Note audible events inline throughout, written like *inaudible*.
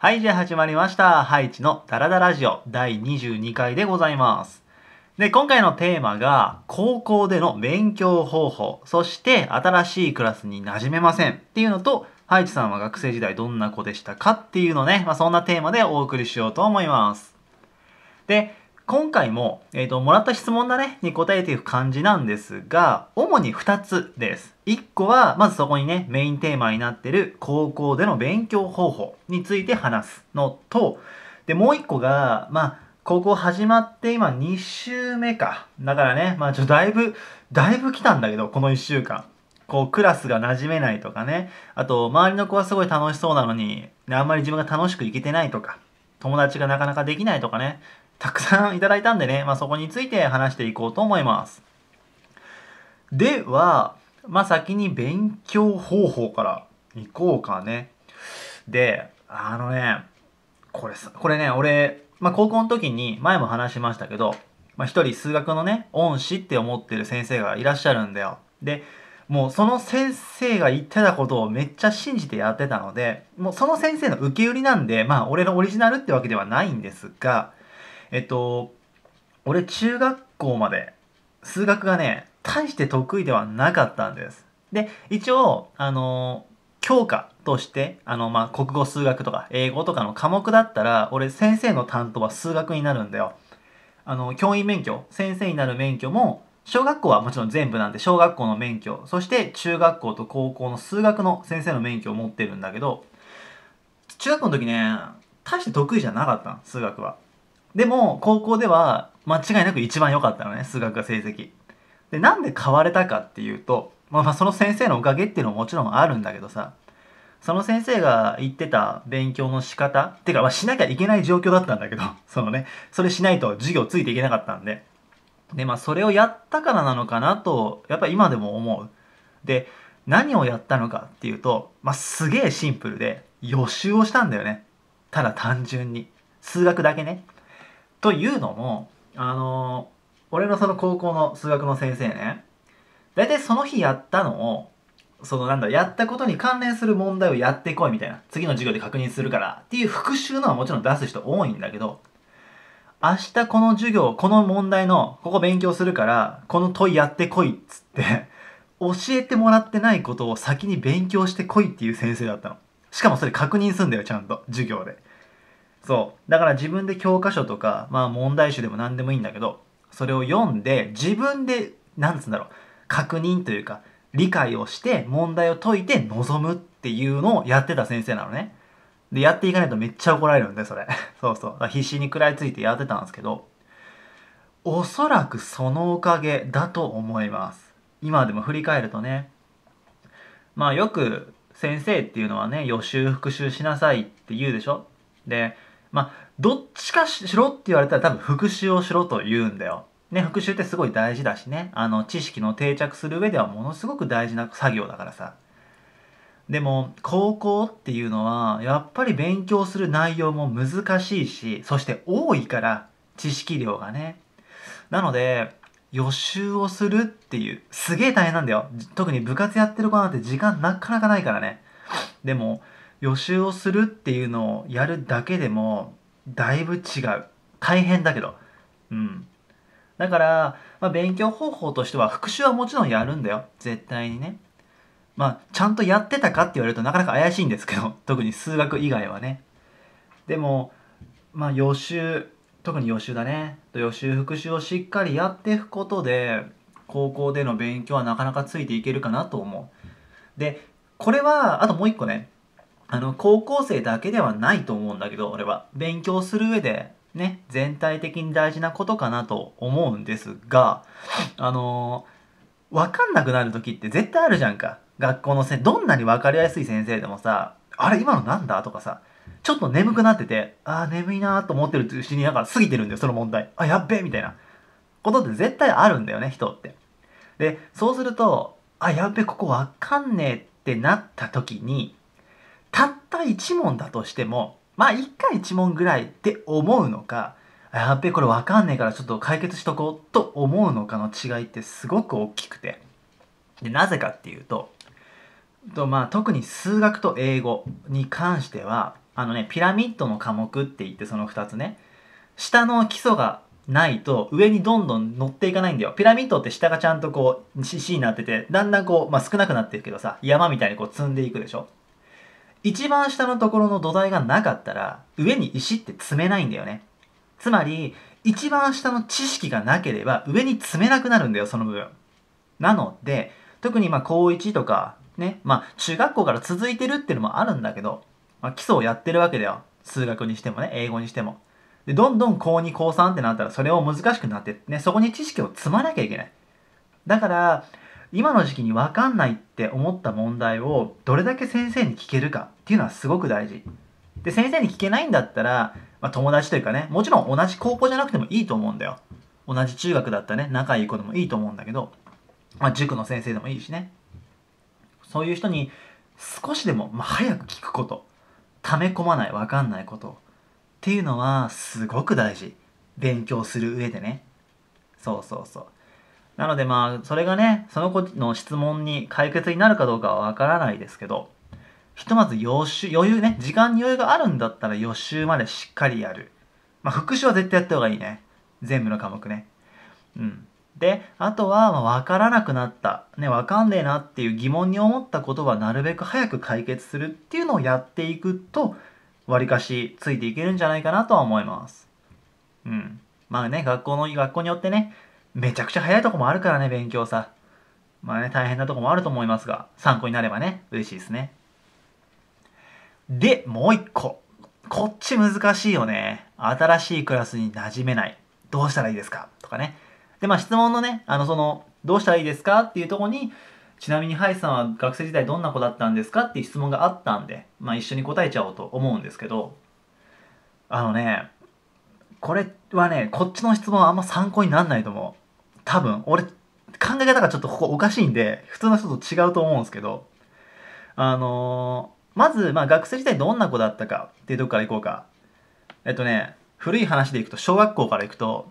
はい、じゃあ始まりました。ハイチのダラダラジオ第22回でございます。で、今回のテーマが、高校での勉強方法、そして新しいクラスに馴染めませんっていうのと、ハイチさんは学生時代どんな子でしたかっていうのね、まあ、そんなテーマでお送りしようと思います。で、今回も、えっ、ー、と、もらった質問だね、に答えていく感じなんですが、主に2つです。1個は、まずそこにね、メインテーマになってる高校での勉強方法について話すのと、で、もう1個が、まあ、高校始まって今2週目か。だからね、まあちょっとだいぶ、だいぶ来たんだけど、この1週間。こう、クラスが馴染めないとかね。あと、周りの子はすごい楽しそうなのに、ね、あんまり自分が楽しく行けてないとか、友達がなかなかできないとかね。たくさんいただいたんでね、まあ、そこについて話していこうと思います。では、まあ、先に勉強方法からいこうかね。で、あのね、これさ、これね、俺、まあ、高校の時に前も話しましたけど、まあ、一人数学のね、恩師って思ってる先生がいらっしゃるんだよ。で、もうその先生が言ってたことをめっちゃ信じてやってたので、もうその先生の受け売りなんで、まあ俺のオリジナルってわけではないんですが、えっと、俺中学校まで数学がね、大して得意ではなかったんです。で、一応、あの、教科として、あの、まあ、国語、数学とか英語とかの科目だったら、俺先生の担当は数学になるんだよ。あの、教員免許、先生になる免許も、小学校はもちろん全部なんで、小学校の免許、そして中学校と高校の数学の先生の免許を持ってるんだけど、中学校の時ね、大して得意じゃなかった数学は。でも、高校では間違いなく一番良かったのね、数学が成績。で、なんで変われたかっていうと、まあ、まあその先生のおかげっていうのももちろんあるんだけどさ、その先生が言ってた勉強の仕方っていうか、まあ、しなきゃいけない状況だったんだけど、*laughs* そのね、それしないと授業ついていけなかったんで。で、まあ、それをやったからなのかなと、やっぱ今でも思う。で、何をやったのかっていうと、まあ、すげえシンプルで、予習をしたんだよね。ただ単純に。数学だけね。というのも、あのー、俺のその高校の数学の先生ね、大体その日やったのを、そのなんだ、やったことに関連する問題をやってこいみたいな、次の授業で確認するからっていう復習のはもちろん出す人多いんだけど、明日この授業、この問題の、ここ勉強するから、この問いやってこいっつって教えてもらってないことを先に勉強してこいっていう先生だったの。しかもそれ確認すんだよ、ちゃんと、授業で。そう。だから自分で教科書とか、まあ問題集でも何でもいいんだけど、それを読んで、自分で、なんつうんだろう、確認というか、理解をして問題を解いて臨むっていうのをやってた先生なのね。で、やっていかないとめっちゃ怒られるんで、それ。*laughs* そうそう。必死に食らいついてやってたんですけど、おそらくそのおかげだと思います。今でも振り返るとね。まあよく先生っていうのはね、予習復習しなさいって言うでしょで、まあ、どっちかしろって言われたら多分復習をしろと言うんだよ。ね、復習ってすごい大事だしね、あの、知識の定着する上ではものすごく大事な作業だからさ。でも、高校っていうのは、やっぱり勉強する内容も難しいし、そして多いから、知識量がね。なので、予習をするっていう、すげえ大変なんだよ。特に部活やってる子なんて時間なかなかないからね。でも、予習をするっていうのをやるだけでもだいぶ違う大変だけどうんだから、まあ、勉強方法としては復習はもちろんやるんだよ絶対にねまあちゃんとやってたかって言われるとなかなか怪しいんですけど *laughs* 特に数学以外はねでもまあ予習特に予習だね予習復習をしっかりやっていくことで高校での勉強はなかなかついていけるかなと思うでこれはあともう一個ねあの、高校生だけではないと思うんだけど、俺は。勉強する上で、ね、全体的に大事なことかなと思うんですが、*laughs* あのー、わかんなくなる時って絶対あるじゃんか。学校のせ、どんなに分かりやすい先生でもさ、あれ今のなんだとかさ、ちょっと眠くなってて、ああ、眠いなーと思ってるうちになんか過ぎてるんだよ、その問題。あ、やっべえみたいな。ことって絶対あるんだよね、人って。で、そうすると、あ、やっべえ、ここわかんねえってなった時に、たった1問だとしてもまあ1回1問ぐらいって思うのかやっべこれ分かんねえからちょっと解決しとこうと思うのかの違いってすごく大きくてでなぜかっていうとと、まあ、特に数学と英語に関してはあのねピラミッドの科目って言ってその2つね下の基礎がないと上にどんどん乗っていかないんだよピラミッドって下がちゃんとこう C になっててだんだんこう、まあ、少なくなってるけどさ山みたいにこう積んでいくでしょ一番下のところの土台がなかったら、上に石って積めないんだよね。つまり、一番下の知識がなければ、上に積めなくなるんだよ、その部分。なので、特にまあ、高1とか、ね、まあ、中学校から続いてるっていうのもあるんだけど、まあ、基礎をやってるわけだよ。数学にしてもね、英語にしても。で、どんどん高2、高3ってなったら、それを難しくなって、ね、そこに知識を積まなきゃいけない。だから、今の時期に分かんないって思った問題をどれだけ先生に聞けるかっていうのはすごく大事で先生に聞けないんだったら、まあ、友達というかねもちろん同じ高校じゃなくてもいいと思うんだよ同じ中学だったね仲いい子でもいいと思うんだけど、まあ、塾の先生でもいいしねそういう人に少しでも、まあ、早く聞くこと溜め込まない分かんないことっていうのはすごく大事勉強する上でねそうそうそうなのでまあ、それがね、その子の質問に解決になるかどうかはわからないですけど、ひとまず予習、余裕ね、時間に余裕があるんだったら予習までしっかりやる。まあ、復習は絶対やった方がいいね。全部の科目ね。うん。で、あとは、まあ、わからなくなった。ね、わかんねえなっていう疑問に思ったことはなるべく早く解決するっていうのをやっていくと、わりかしついていけるんじゃないかなとは思います。うん。まあね、学校の、学校によってね、めちゃくちゃ早いとこもあるからね、勉強さ。まあね、大変なとこもあると思いますが、参考になればね、嬉しいですね。で、もう一個。こっち難しいよね。新しいクラスに馴染めない。どうしたらいいですかとかね。で、まあ質問のね、あの、その、どうしたらいいですかっていうとこに、ちなみにハイさんは学生時代どんな子だったんですかっていう質問があったんで、まあ一緒に答えちゃおうと思うんですけど、あのね、これはね、こっちの質問はあんま参考になんないと思う。多分、俺、考え方がちょっとここおかしいんで、普通の人と違うと思うんですけど、あのー、まず、まあ、学生時代どんな子だったかっていうとこからいこうか。えっとね、古い話でいくと、小学校からいくと、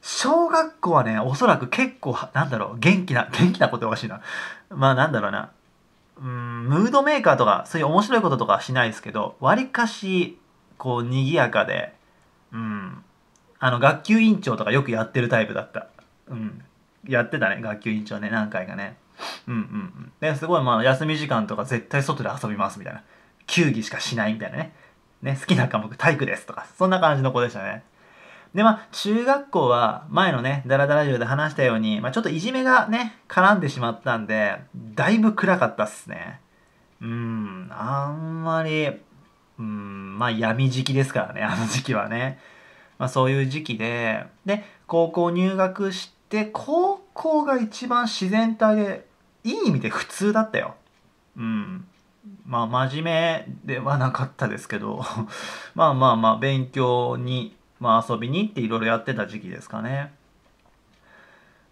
小学校はね、おそらく結構、なんだろう、元気な、元気なことおかしいな。まあ、なんだろうな。うん、ムードメーカーとか、そういう面白いこととかはしないですけど、わりかし、こう、賑やかで、うん、あの、学級委員長とかよくやってるタイプだった。うん、やってたね学級委員長ね何回かねうんうんうんですごいまあ休み時間とか絶対外で遊びますみたいな球技しかしないみたいなねね好きな科目体育ですとかそんな感じの子でしたねでまあ中学校は前のねダラダラジで話したように、まあ、ちょっといじめがね絡んでしまったんでだいぶ暗かったっすねうんあんまりうんまあ闇時期ですからねあの時期はねまあそういう時期でで高校入学してで高校が一番自然体でいい意味で普通だったようんまあ真面目ではなかったですけど *laughs* まあまあまあ勉強に、まあ、遊びにっていろいろやってた時期ですかね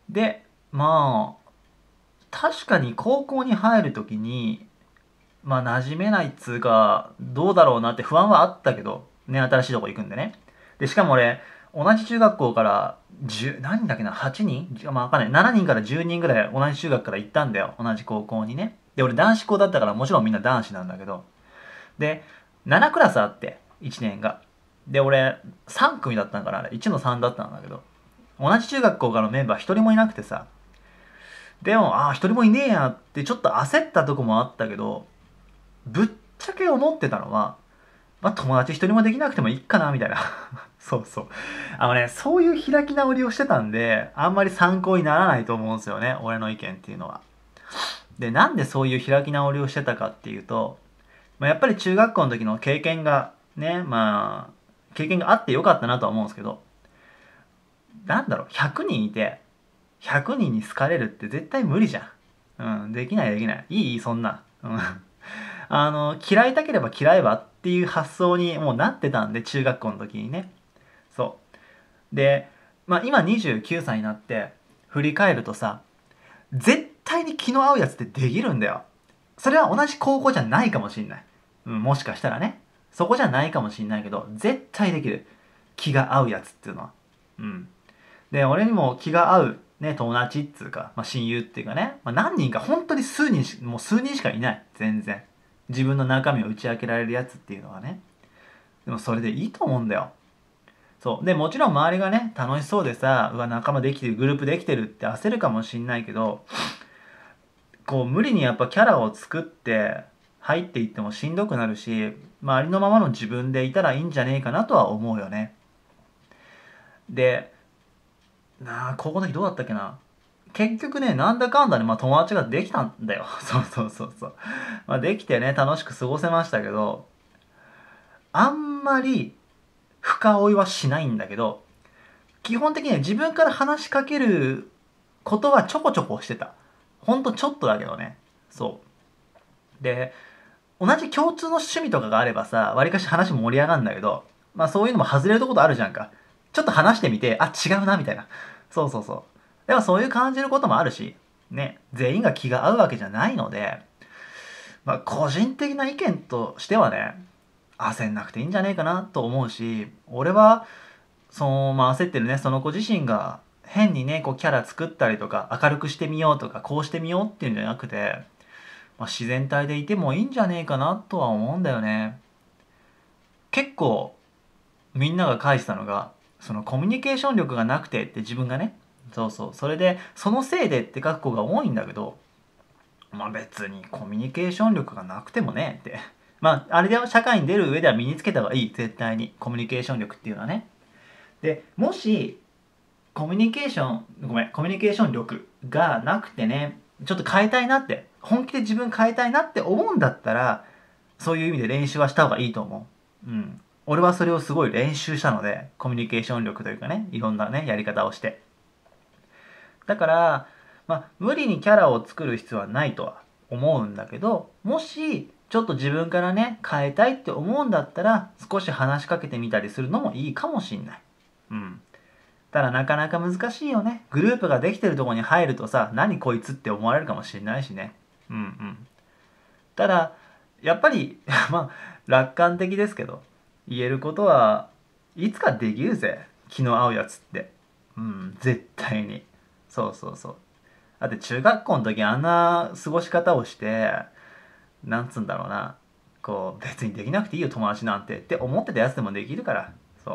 でまあ確かに高校に入る時にまあ馴染めないっつうかどうだろうなって不安はあったけどね新しいとこ行くんでねでしかも俺同じ中学校から10何人だっけな8人まあわかんない7人から10人ぐらい同じ中学から行ったんだよ同じ高校にねで俺男子校だったからもちろんみんな男子なんだけどで7クラスあって1年がで俺3組だったんからあれ1の3だったんだけど同じ中学校からのメンバー1人もいなくてさでもああ1人もいねえやってちょっと焦ったとこもあったけどぶっちゃけ思ってたのはまあ、友達一人もできなくてもいいかな、みたいな。*laughs* そうそう。あのね、そういう開き直りをしてたんで、あんまり参考にならないと思うんですよね。俺の意見っていうのは。で、なんでそういう開き直りをしてたかっていうと、まあ、やっぱり中学校の時の経験が、ね、まあ、経験があってよかったなとは思うんですけど、なんだろう、100人いて、100人に好かれるって絶対無理じゃん。うん、できないできない。いいいい、そんな。うん。あの、嫌いたければ嫌えばっていう発想にもうなってたんで、中学校の時にね。そう。で、まあ今29歳になって振り返るとさ、絶対に気の合うやつってできるんだよ。それは同じ高校じゃないかもしんない。うん、もしかしたらね。そこじゃないかもしんないけど、絶対できる。気が合うやつっていうのは。うん。で、俺にも気が合う、ね、友達っつうか、まあ、親友っていうかね、まあ、何人か、本当に数人し、もう数人しかいない。全然。自分の中身を打ち明けられるやつっていうのはねでもそれでいいと思うんだよそうでもちろん周りがね楽しそうでさうわ仲間できてるグループできてるって焦るかもしんないけどこう無理にやっぱキャラを作って入っていってもしんどくなるしまありのままの自分でいたらいいんじゃねえかなとは思うよねでなあ高校の時どうだったっけな結局ね、なんだかんだね、まあ、友達ができたんだよ。*laughs* そうそうそうそう。まあ、できてね、楽しく過ごせましたけど、あんまり深追いはしないんだけど、基本的には自分から話しかけることはちょこちょこしてた。ほんとちょっとだけどね。そう。で、同じ共通の趣味とかがあればさ、わりかし話盛り上がるんだけど、まあそういうのも外れるとことあるじゃんか。ちょっと話してみて、あ、違うな、みたいな。そうそうそう。でもそういう感じることもあるし、ね、全員が気が合うわけじゃないので、まあ、個人的な意見としてはね、焦んなくていいんじゃねえかなと思うし、俺は、その、まあ、焦ってるね、その子自身が変にね、こうキャラ作ったりとか、明るくしてみようとか、こうしてみようっていうんじゃなくて、まあ、自然体でいてもいいんじゃねえかなとは思うんだよね。結構みんなが返したのがそのコミュニケーション力がなくてって自分がねそうそうそれでそのせいでって書く子が多いんだけどまあ別にコミュニケーション力がなくてもねってまああれで社会に出る上では身につけた方がいい絶対にコミュニケーション力っていうのはねでもしコミュニケーションごめんコミュニケーション力がなくてねちょっと変えたいなって本気で自分変えたいなって思うんだったらそういう意味で練習はした方がいいと思ううん俺はそれをすごい練習したのでコミュニケーション力というかねいろんなねやり方をしてだから、まあ、無理にキャラを作る必要はないとは思うんだけど、もし、ちょっと自分からね、変えたいって思うんだったら、少し話しかけてみたりするのもいいかもしんない。うん。ただなかなか難しいよね。グループができてるとこに入るとさ、何こいつって思われるかもしんないしね。うんうん。ただ、やっぱり、*laughs* まあ、楽観的ですけど、言えることは、いつかできるぜ。気の合うやつって。うん、絶対に。そうそうそうだって中学校の時あんな過ごし方をしてなんつうんだろうなこう別にできなくていいよ友達なんてって思ってたやつでもできるからそう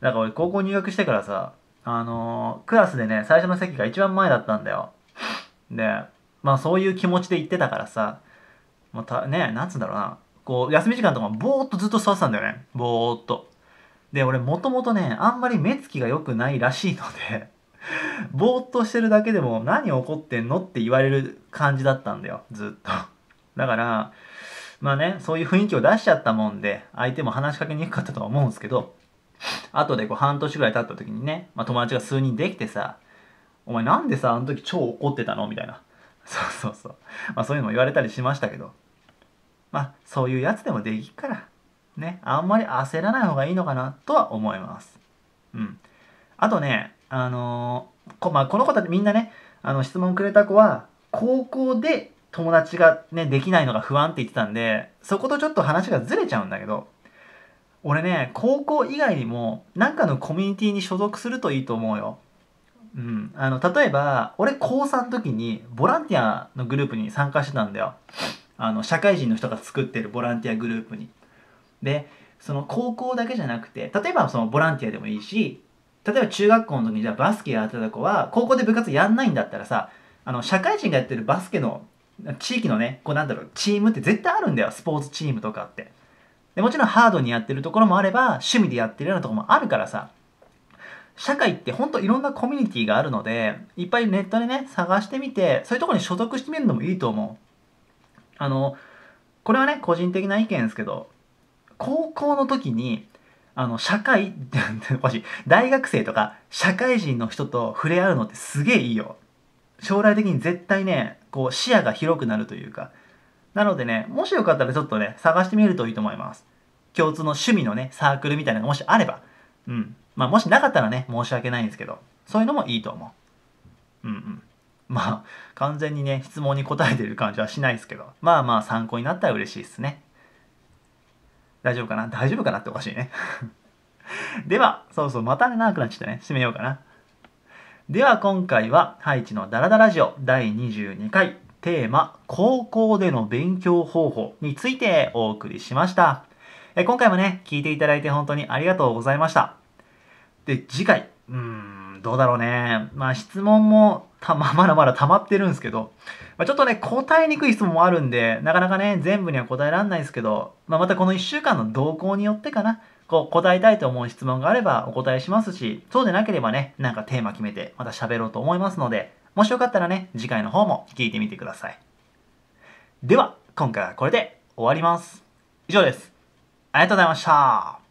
だから俺高校入学してからさあのー、クラスでね最初の席が一番前だったんだよでまあそういう気持ちで行ってたからさもうたねなんつうんだろうなこう休み時間とかぼーっとずっと座ってたんだよねぼーっとで俺もともとねあんまり目つきが良くないらしいので *laughs* ぼーっとしてるだけでも何怒ってんのって言われる感じだったんだよ、ずっと。*laughs* だから、まあね、そういう雰囲気を出しちゃったもんで、相手も話しかけにくかったとは思うんですけど、後でこう半年ぐらい経った時にね、まあ、友達が数人できてさ、お前なんでさ、あの時超怒ってたのみたいな。*laughs* そうそうそう。まあそういうのも言われたりしましたけど、まあそういうやつでもできっから、ね、あんまり焦らない方がいいのかなとは思います。うん。あとね、あのこ,、まあ、この子たちみんなねあの質問くれた子は高校で友達がねできないのが不安って言ってたんでそことちょっと話がずれちゃうんだけど俺ね高校以外にも何かのコミュニティに所属するといいと思うよ。うん、あの例えば俺高3の時にボランティアのグループに参加してたんだよあの社会人の人が作ってるボランティアグループにでその高校だけじゃなくて例えばそのボランティアでもいいし例えば中学校の時にじゃあバスケやってた子は高校で部活やんないんだったらさあの社会人がやってるバスケの地域のねこうなんだろうチームって絶対あるんだよスポーツチームとかってでもちろんハードにやってるところもあれば趣味でやってるようなとこもあるからさ社会ってほんといろんなコミュニティがあるのでいっぱいネットでね探してみてそういうとこに所属してみるのもいいと思うあのこれはね個人的な意見ですけど高校の時にあの、社会、*laughs* おかしい。大学生とか、社会人の人と触れ合うのってすげえいいよ。将来的に絶対ね、こう、視野が広くなるというか。なのでね、もしよかったらちょっとね、探してみるといいと思います。共通の趣味のね、サークルみたいなのがもしあれば。うん。まあ、もしなかったらね、申し訳ないんですけど、そういうのもいいと思う。うんうん。まあ、完全にね、質問に答えてる感じはしないですけど、まあまあ参考になったら嬉しいですね。大丈夫かな大丈夫かなっておかしいね *laughs* では、そうそう、またね、長くなっちゃったね。締めようかな。では、今回は、ハイチのダラダラジオ第22回、テーマ、高校での勉強方法についてお送りしました。え今回もね、聞いていただいて本当にありがとうございました。で、次回、うーん、どうだろうね。まあ質問もた、*laughs* ままだまだ溜まってるんですけど、まあ、ちょっとね、答えにくい質問もあるんで、なかなかね、全部には答えられないですけど、まあ、またこの1週間の動向によってかな、こう答えたいと思う質問があればお答えしますし、そうでなければね、なんかテーマ決めてまた喋ろうと思いますので、もしよかったらね、次回の方も聞いてみてください。では、今回はこれで終わります。以上です。ありがとうございました。